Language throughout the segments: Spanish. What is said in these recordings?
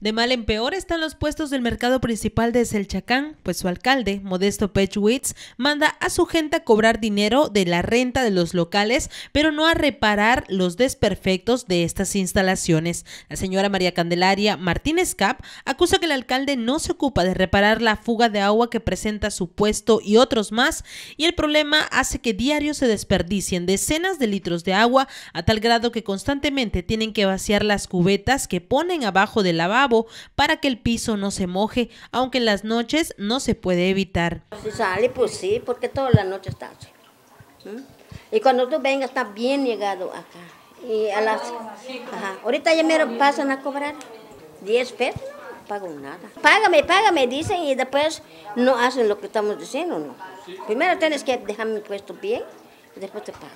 De mal en peor están los puestos del mercado principal de Selchacán, pues su alcalde, Modesto Pechwitz, manda a su gente a cobrar dinero de la renta de los locales, pero no a reparar los desperfectos de estas instalaciones. La señora María Candelaria Martínez Cap acusa que el alcalde no se ocupa de reparar la fuga de agua que presenta su puesto y otros más, y el problema hace que diario se desperdicien decenas de litros de agua a tal grado que constantemente tienen que vaciar las cubetas que ponen abajo del lavabo para que el piso no se moje, aunque en las noches no se puede evitar. Pues sale, pues sí, porque todas las noches está así. Y cuando tú vengas está bien llegado acá. Y a las, ajá. Ahorita ya me pasan a cobrar 10 pesos, no pago nada. Págame, págame, dicen, y después no hacen lo que estamos diciendo, ¿no? Primero tienes que dejarme puesto bien, y después te pago.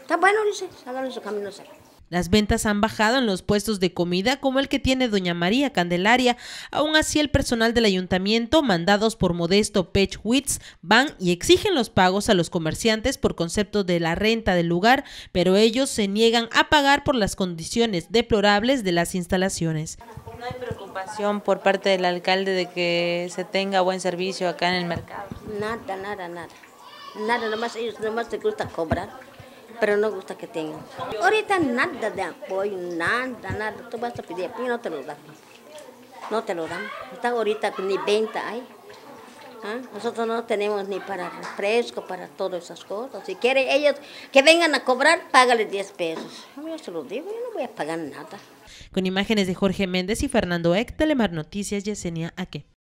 Está bueno, dice, háganlo su camino cerrado. Las ventas han bajado en los puestos de comida como el que tiene Doña María Candelaria. Aún así, el personal del ayuntamiento, mandados por Modesto wits van y exigen los pagos a los comerciantes por concepto de la renta del lugar, pero ellos se niegan a pagar por las condiciones deplorables de las instalaciones. No hay preocupación por parte del alcalde de que se tenga buen servicio acá en el mercado. Nada, nada, nada. Nada, nomás ellos nomás te gusta cobrar pero no gusta que tengan. Ahorita nada de apoyo, nada, nada. Tú vas a pedir y no te lo dan. No te lo dan. Está ahorita ni venta hay. ¿Ah? Nosotros no tenemos ni para refresco, para todas esas cosas. Si quieren ellos que vengan a cobrar, págale 10 pesos. Yo se lo digo, yo no voy a pagar nada. Con imágenes de Jorge Méndez y Fernando Eck, Telemar Noticias, Yesenia Aque.